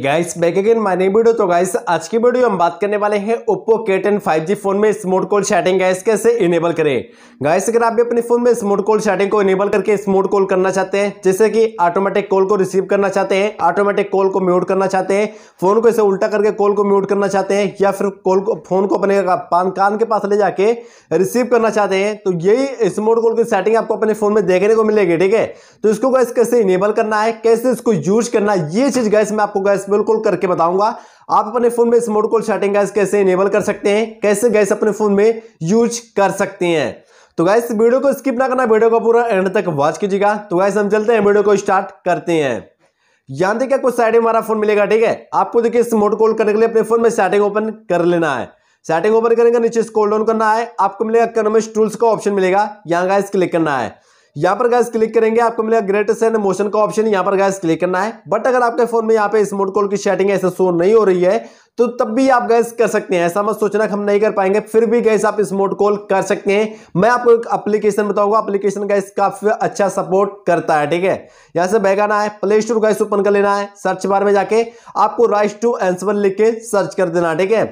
guys back again my name video तो guys आज की वीडियो हम बात करने वाले हैं Oppo K ten five G phone में स्मूथ कॉल शैटिंग गाइस कैसे इनेबल करें गाइस अगर आप भी अपने फोन में स्मूथ कॉल शैटिंग को इनेबल करके स्मूथ कॉल करना चाहते हैं जैसे कि ऑटोमेटिक कॉल को रिसीव करना चाहते हैं ऑटोमेटिक कॉल को म्यूट करना चाहते हैं फोन को इसे उल्टा करके कॉल को म्यूट करना चाहते हैं या फिर कॉल को फोन को अपने पान कान के पास ले जाके रिसीव करना चाहते हैं तो यही स्मूथ कॉल की सेटिंग आपको अपने फोन में देखने को मिलेगी ठीक है तो इसको गैस कैसे इनेबल करना है कैसे इसको यूज करना है ये चीज गैस में आपको गैस गैस बिल्कुल करके बताऊंगा आप अपने फोन में इस मोड कॉल शटिंग गैस कैसे इनेबल कर सकते हैं कैसे गैस अपने फोन में यूज कर सकते हैं तो गैस वीडियो को स्किप ना करना वीडियो को पूरा एंड तक वॉच कीजिएगा तो गैस हम चलते हैं वीडियो को स्टार्ट करते हैं यहां देखिए कुछ साइड में हमारा फोन मिलेगा ठीक है आपको देखिए इस मोड कॉल करने के लिए अपने फोन में सेटिंग ओपन कर लेना है सेटिंग ओपन करेंगे नीचे स्कोल डाउन करना है आपको मिलेगा इकोनॉमिक्स टूल्स का ऑप्शन मिलेगा यहाँ गाइस क्लिक करना है यहां पर गैस क्लिक करेंगे आपको मिलेगा ग्रेटेस्ट एंड मोशन का ऑप्शन यहां पर गैस क्लिक करना है बट अगर आपके फोन में यहाँ पे स्मोट कॉल की सेटिंग ऐसे शो नहीं हो रही है तो तब भी आप गैस कर सकते हैं ऐसा मत सोचना हम नहीं कर पाएंगे फिर भी गैस आप स्मोट कॉल कर सकते हैं मैं आपको एक अप्लीकेशन बताऊंगा अप्लीकेशन गैस काफी अच्छा सपोर्ट करता है ठीक है यहां से बैग आना है प्ले स्टोर गैस ओपन कर लेना है सर्च बार में जाके आपको राइट टू एंसर लिख के सर्च कर देना ठीक है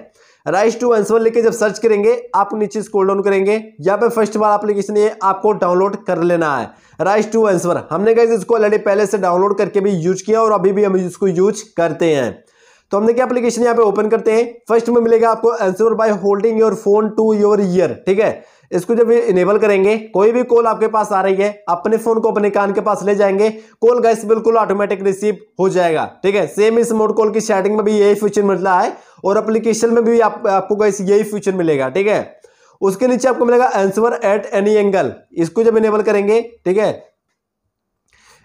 राइस टू आंसर लेके जब सर्च करेंगे आप नीचे स्कोल डाउन करेंगे यहाँ पे फर्स्ट बार एप्लीकेशन ये आपको डाउनलोड कर लेना है राइस टू आंसर हमने कहा इसको ऑलरेडी पहले से डाउनलोड करके भी यूज किया और अभी भी हम इसको यूज करते हैं तो हमने क्या एप्लीकेशन यहाँ पे ओपन करते हैं फर्स्ट में मिलेगा आपको answer by holding your phone to your ear ठीक है इसको जब इनेबल करेंगे कोई भी कॉल आपके पास आ रही है अपने फोन को अपने कान के पास ले जाएंगे कॉल गैस बिल्कुल ऑटोमेटिक रिसीव हो जाएगा ठीक है सेम इस मोड कॉल की शेडिंग में भी यही फ्यूचर मिल रहा है और अप्लीकेशन में भी आप, आपको गैस यही फ्यूचर मिलेगा ठीक है उसके नीचे आपको मिलेगा एंसर एट एनी एंगल इसको जब इनेबल करेंगे ठीक है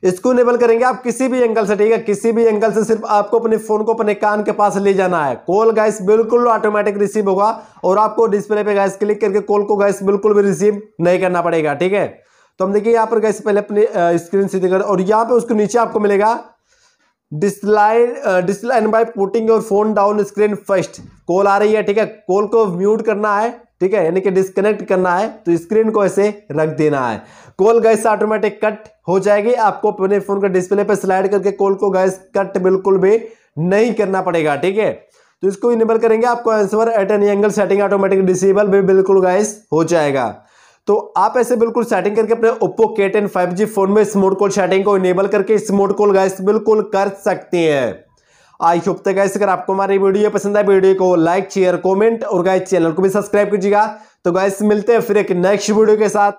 इसको इनेबल करेंगे आप किसी भी एंगल से ठीक है किसी भी एंगल से सिर्फ आपको अपने फोन को अपने कान के पास ले जाना है कॉल गैस बिल्कुल ऑटोमेटिक रिसीव होगा और आपको डिस्प्ले पे गैस क्लिक करके कॉल को गैस बिल्कुल भी रिसीव नहीं करना पड़ेगा ठीक है तो हम देखिए यहाँ पर गैस पहले अपने स्क्रीन से कर और यहाँ पे उसके नीचे आपको मिलेगा decline decline by putting your phone down screen first call आ रही है ठीक है कॉल को म्यूट करना है ठीक है यानी कि डिस्कनेक्ट करना है तो स्क्रीन को ऐसे रख देना है कॉल गैस ऑटोमेटिक कट हो जाएगी आपको अपने फोन के डिस्प्ले पर स्लाइड करके कॉल को गैस कट बिल्कुल भी नहीं करना पड़ेगा ठीक है तो इसको इनेबल करेंगे आपको answer at an angle setting automatic disable भी बिल्कुल गैस हो जाएगा तो आप ऐसे बिल्कुल सेटिंग करके अपने Oppo K ten five G phone में स्मोट कॉल सेटिंग को इनेबल करके स्मोट कॉल गैस बिल्कुल कर सकते हैं आई होप तो गाइस अगर आपको हमारी वीडियो पसंद आए वीडियो को लाइक शेयर कमेंट और गाइस चैनल को भी सब्सक्राइब कीजिएगा तो गाइस मिलते हैं फिर एक नेक्स्ट वीडियो के साथ